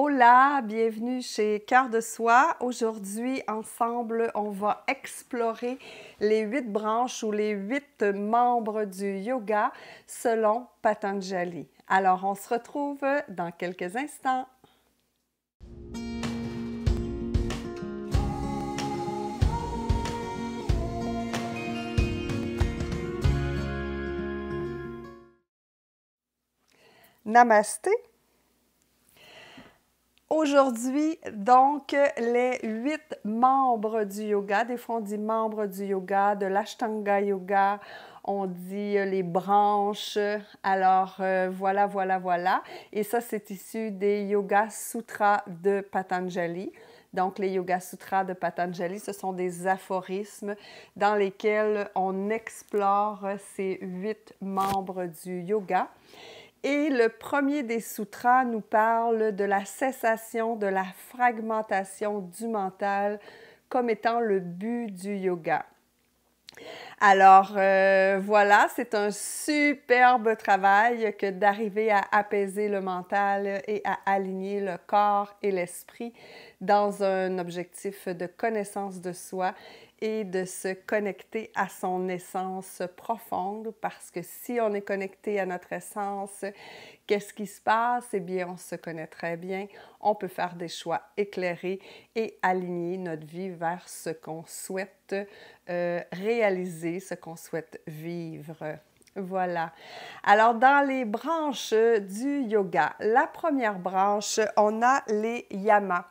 Hola, bienvenue chez Cœur de Soi. Aujourd'hui, ensemble, on va explorer les huit branches ou les huit membres du yoga selon Patanjali. Alors, on se retrouve dans quelques instants. Namasté. Aujourd'hui, donc, les huit membres du yoga, des fois on dit membres du yoga, de l'Ashtanga yoga, on dit euh, les branches. Alors euh, voilà, voilà, voilà. Et ça, c'est issu des Yoga Sutras de Patanjali. Donc, les Yoga Sutras de Patanjali, ce sont des aphorismes dans lesquels on explore ces huit membres du yoga. Et le premier des sutras nous parle de la cessation de la fragmentation du mental comme étant le but du yoga. Alors euh, voilà, c'est un superbe travail que d'arriver à apaiser le mental et à aligner le corps et l'esprit dans un objectif de connaissance de soi et de se connecter à son essence profonde parce que si on est connecté à notre essence, qu'est-ce qui se passe? Eh bien, on se connaît très bien, on peut faire des choix éclairés et aligner notre vie vers ce qu'on souhaite euh, réaliser, ce qu'on souhaite vivre. Voilà. Alors, dans les branches du yoga, la première branche, on a les yamas.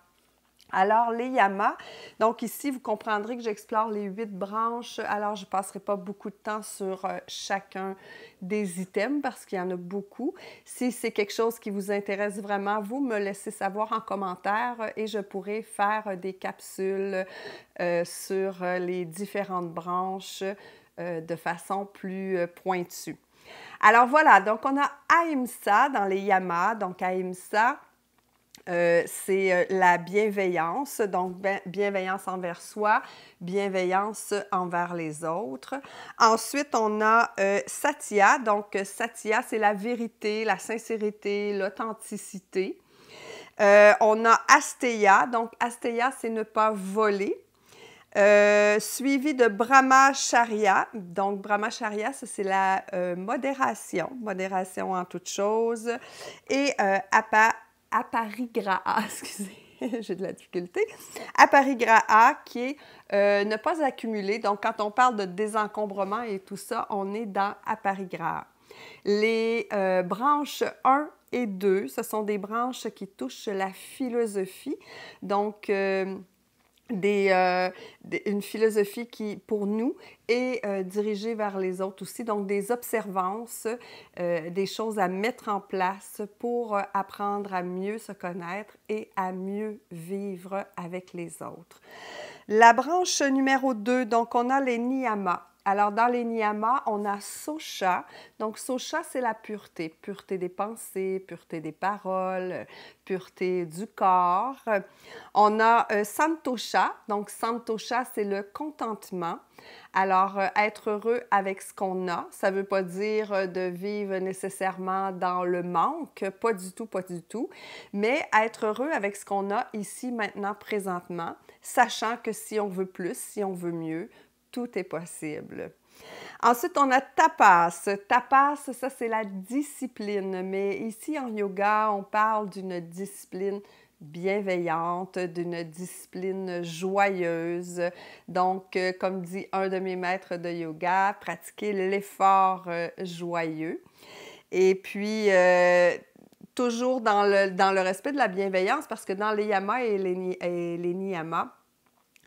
Alors, les yamas, donc ici, vous comprendrez que j'explore les huit branches, alors je ne passerai pas beaucoup de temps sur euh, chacun des items parce qu'il y en a beaucoup. Si c'est quelque chose qui vous intéresse vraiment, vous me laissez savoir en commentaire et je pourrai faire euh, des capsules euh, sur les différentes branches de façon plus pointue. Alors voilà, donc on a Aimsa dans les yamas, donc Aimsa, euh, c'est euh, la bienveillance, donc ben, bienveillance envers soi, bienveillance envers les autres. Ensuite, on a euh, Satya. Donc, Satya, c'est la vérité, la sincérité, l'authenticité. on a Asteya. Donc, Asteya, c'est ne pas voler. suivi de Brahmacharya. Donc, Brahmacharya, c'est la modération, modération en toutes choses. Et Apa à Paris gras excusez. J'ai de la difficulté. À Paris gras qui est euh, ne pas accumuler. Donc, quand on parle de désencombrement et tout ça, on est dans à Paris gras Les euh, branches 1 et 2, ce sont des branches qui touchent la philosophie. Donc, euh, euh, une philosophie qui, pour nous, est euh, dirigée vers les autres aussi. Donc, des observances, euh, des choses à mettre en place pour apprendre à mieux se connaître et à mieux vivre avec les autres. La branche numéro 2, donc on a les niyamas. Alors, dans les niyamas, on a Socha. Donc, Socha, c'est la pureté. Pureté des pensées, pureté des paroles, pureté du corps. On a euh, Santosha. Donc, Santosha, c'est le contentement. Alors, euh, être heureux avec ce qu'on a, ça ne veut pas dire euh, de vivre nécessairement dans le manque, pas du tout, pas du tout, mais être heureux avec ce qu'on a ici, maintenant, présentement, sachant que si on veut plus, si on veut mieux, tout est possible. Ensuite, on a tapas. Tapas, ça c'est la discipline, mais ici en yoga, on parle d'une discipline bienveillante, d'une discipline joyeuse. Donc, euh, comme dit un de mes maîtres de yoga, pratiquer l'effort euh, joyeux. Et puis, euh, toujours dans le, dans le respect de la bienveillance, parce que dans les yamas et les niyamas,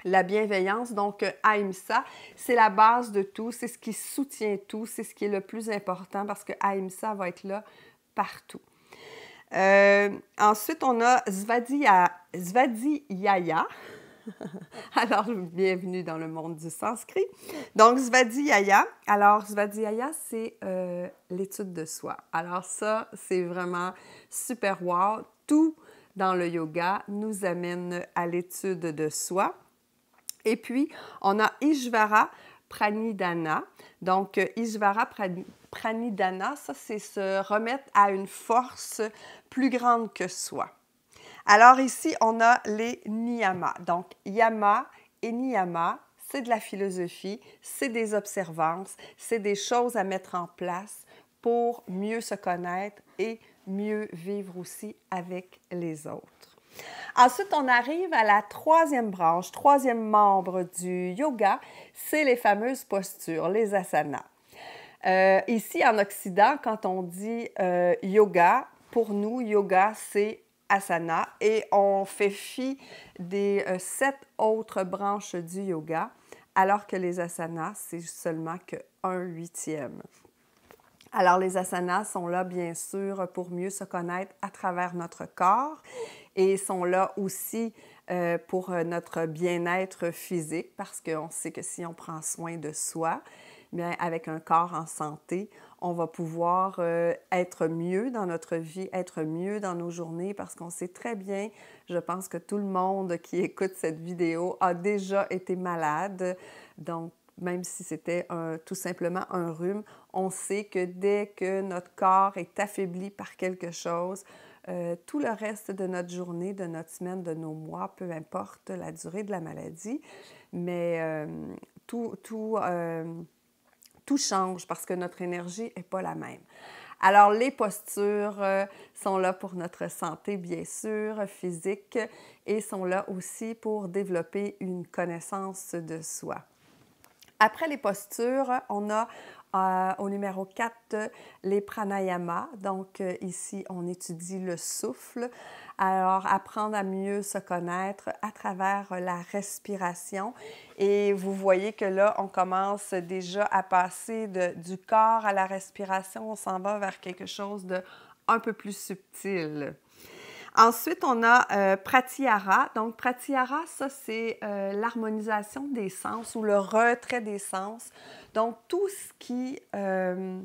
la bienveillance, donc euh, Aïmsa, c'est la base de tout, c'est ce qui soutient tout, c'est ce qui est le plus important parce que Aïmsa va être là partout. Euh, ensuite, on a Svadhyaya. Alors, bienvenue dans le monde du sanskrit. Donc, Svadhyaya. Alors, Svadhyaya, c'est euh, l'étude de soi. Alors, ça, c'est vraiment super wow. Tout dans le yoga nous amène à l'étude de soi. Et puis, on a Ishvara Pranidhana. Donc, euh, Ishvara Pranidhana, ça, c'est se remettre à une force plus grande que soi. Alors ici, on a les niyamas. Donc, yama et niyama, c'est de la philosophie, c'est des observances, c'est des choses à mettre en place pour mieux se connaître et mieux vivre aussi avec les autres. Ensuite, on arrive à la troisième branche, troisième membre du yoga, c'est les fameuses postures, les asanas. Euh, ici, en Occident, quand on dit euh, yoga, pour nous, yoga, c'est asana et on fait fi des euh, sept autres branches du yoga, alors que les asanas, c'est seulement que un huitième. Alors, les asanas sont là, bien sûr, pour mieux se connaître à travers notre corps et sont là aussi euh, pour euh, notre bien-être physique parce qu'on sait que si on prend soin de soi, bien avec un corps en santé, on va pouvoir euh, être mieux dans notre vie, être mieux dans nos journées parce qu'on sait très bien, je pense que tout le monde qui écoute cette vidéo a déjà été malade. Donc, même si c'était tout simplement un rhume, on sait que dès que notre corps est affaibli par quelque chose, euh, tout le reste de notre journée, de notre semaine, de nos mois, peu importe la durée de la maladie, mais euh, tout, tout, euh, tout change parce que notre énergie n'est pas la même. Alors, les postures sont là pour notre santé, bien sûr, physique, et sont là aussi pour développer une connaissance de soi. Après les postures, on a au numéro 4, les pranayamas. Donc euh, ici, on étudie le souffle. Alors, apprendre à mieux se connaître à travers la respiration. Et vous voyez que là, on commence déjà à passer du corps à la respiration. On s'en va vers quelque chose de un peu plus subtil. Ensuite, on a euh, Donc, Pratyahara, ça, c'est euh, l'harmonisation des sens ou le retrait des sens. Donc, tout ce qui... Euh,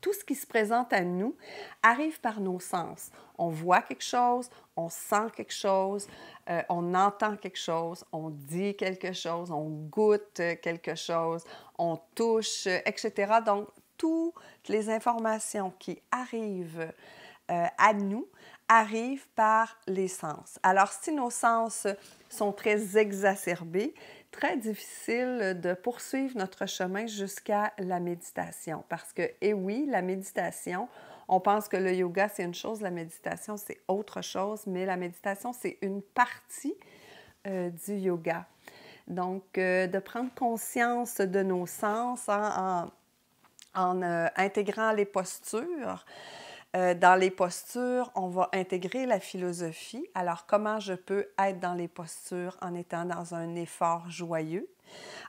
tout ce qui se présente à nous arrive par nos sens. On voit quelque chose, on sent quelque chose, euh, on entend quelque chose, on dit quelque chose, on goûte quelque chose, on touche, etc. Donc, toutes les informations qui arrivent à nous arrive par les sens. Alors, si nos sens sont très exacerbés, très difficile de poursuivre notre chemin jusqu'à la méditation. Parce que, eh oui, la méditation, on pense que le yoga, c'est une chose, la méditation, c'est autre chose, mais la méditation, c'est une partie euh, du yoga. Donc, euh, de prendre conscience de nos sens en, euh, intégrant les postures, euh, dans les postures, on va intégrer la philosophie. Alors, comment je peux être dans les postures en étant dans un effort joyeux,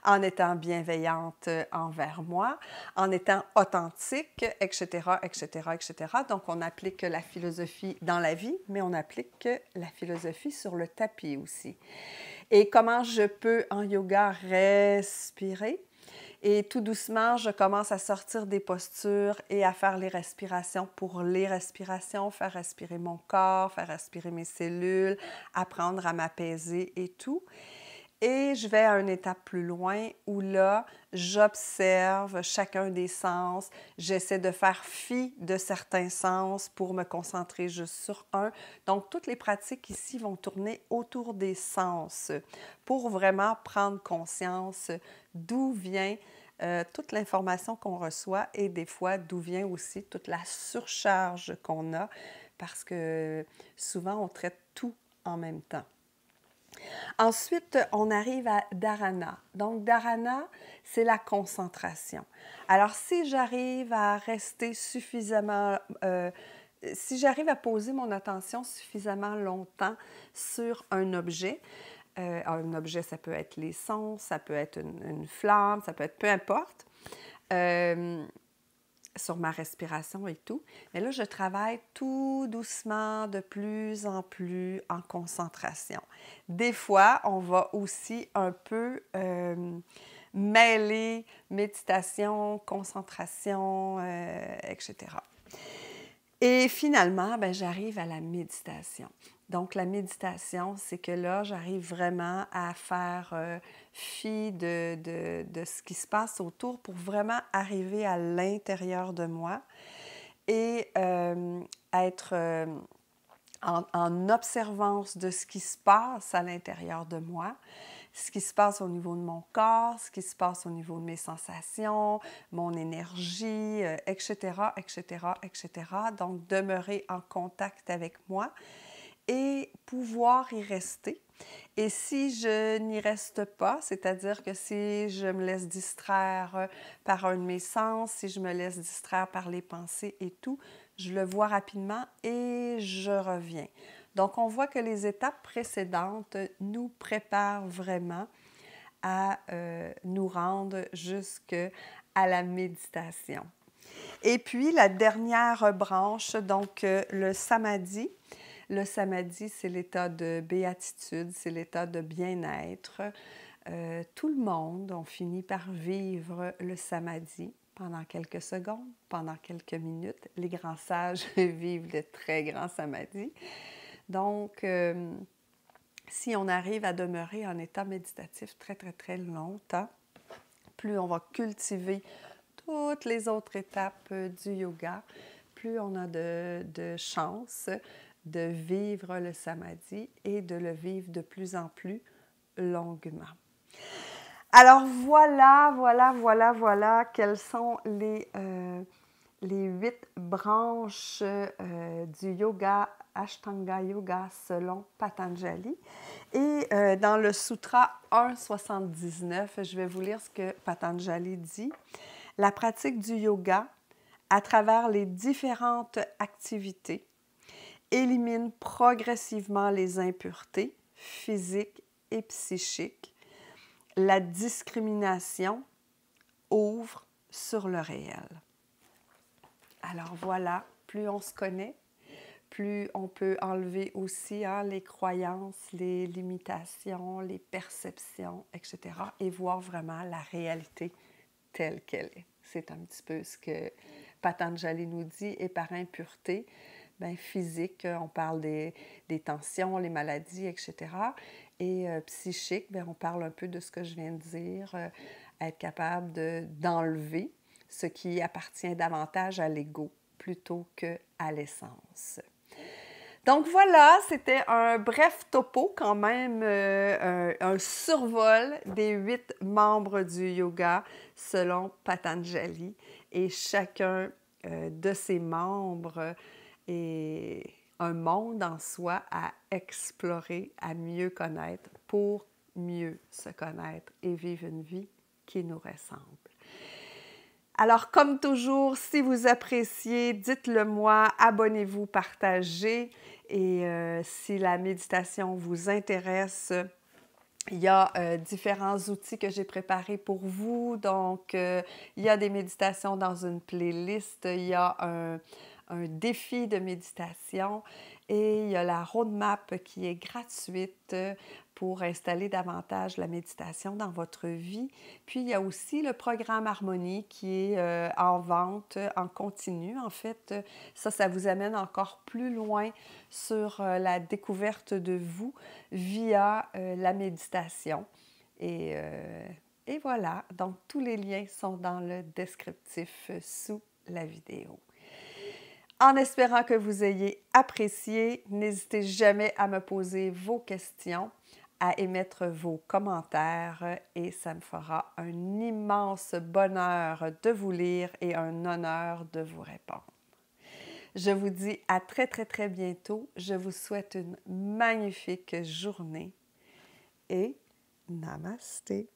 en étant bienveillante euh, envers moi, en étant authentique, etc., etc., etc. Donc, on applique la philosophie dans la vie, mais on applique la philosophie sur le tapis aussi. Et comment je peux en yoga respirer? Et tout doucement, je commence à sortir des postures et à faire les respirations pour les respirations, faire respirer mon corps, faire respirer mes cellules, apprendre à m'apaiser et tout. Et je vais à une étape plus loin où là, j'observe chacun des sens, j'essaie de faire fi de certains sens pour me concentrer juste sur un. Donc, toutes les pratiques ici vont tourner autour des sens pour vraiment prendre conscience d'où vient euh, toute l'information qu'on reçoit et des fois d'où vient aussi toute la surcharge qu'on a parce que souvent on traite tout en même temps. Ensuite, on arrive à dharana. Donc, dharana, c'est la concentration. Alors, si j'arrive à rester suffisamment... Euh, si j'arrive à poser mon attention suffisamment longtemps sur un objet, euh, un objet, ça peut être les sons, ça peut être une, flamme, ça peut être peu importe, euh, sur ma respiration et tout. Mais là, je travaille tout doucement, de plus en plus en concentration. Des fois, on va aussi un peu euh, mêler méditation, concentration, euh, etc. Et finalement, ben, j'arrive à la méditation. Donc, la méditation, c'est que là, j'arrive vraiment à faire euh, fi de, de, de, ce qui se passe autour pour vraiment arriver à l'intérieur de moi et euh, être euh, en, observance de ce qui se passe à l'intérieur de moi, ce qui se passe au niveau de mon corps, ce qui se passe au niveau de mes sensations, mon énergie, etc., etc., etc. Donc, demeurer en contact avec moi et pouvoir y rester et si je n'y reste pas, c'est-à-dire que si je me laisse distraire euh, par un de mes sens, si je me laisse distraire par les pensées et tout, je le vois rapidement et je reviens. Donc on voit que les étapes précédentes nous préparent vraiment à euh, nous rendre jusque à la méditation. Et puis la dernière branche, donc euh, le samadhi. Le samadhi, c'est l'état de béatitude, c'est l'état de bien-être. Euh, tout le monde, on finit par vivre le samadhi pendant quelques secondes, pendant quelques minutes. Les grands sages vivent de très grands samadhi. Donc, euh, si on arrive à demeurer en état méditatif très, très, très longtemps, plus on va cultiver toutes les autres étapes du yoga, plus on a de, de chance de vivre le samadhi et de le vivre de plus en plus longuement. Alors voilà, voilà, voilà, voilà quelles sont les, euh, les huit branches euh, du yoga Ashtanga Yoga selon Patanjali. Et euh, dans le Sutra 179, je vais vous lire ce que Patanjali dit. La pratique du yoga à travers les différentes activités élimine progressivement les impuretés physiques et psychiques. La discrimination ouvre sur le réel. Alors voilà, plus on se connaît, plus on peut enlever aussi hein, les croyances, les limitations, les perceptions, etc. et voir vraiment la réalité telle qu'elle est. C'est un petit peu ce que Patanjali nous dit et par impureté, ben, physique, euh, on parle des, tensions, les maladies, etc. Et euh, psychique, ben, on parle un peu de ce que je viens de dire, euh, être capable d'enlever ce qui appartient davantage à l'ego plutôt à l'essence. Donc voilà, c'était un bref topo quand même, un, survol des huit membres du yoga selon Patanjali. Et chacun de ces membres et un monde en soi à explorer, à mieux connaître pour mieux se connaître et vivre une vie qui nous ressemble. Alors, comme toujours, si vous appréciez, dites-le moi, abonnez-vous, partagez. Et euh, si la méditation vous intéresse, il y a euh, différents outils que j'ai préparés pour vous. Donc, euh, il y a des méditations dans une playlist, il y a un un défi de méditation et il y a la roadmap qui est gratuite pour installer davantage la méditation dans votre vie. Puis il y a aussi le programme Harmonie qui est euh, en vente, en continu. En fait, ça, ça vous amène encore plus loin sur euh, la découverte de vous via euh, la méditation. Et, et voilà, donc tous les liens sont dans le descriptif sous la vidéo. En espérant que vous ayez apprécié, n'hésitez jamais à me poser vos questions, à émettre vos commentaires et ça me fera un immense bonheur de vous lire et un honneur de vous répondre. Je vous dis à très très très bientôt. Je vous souhaite une magnifique journée et namasté.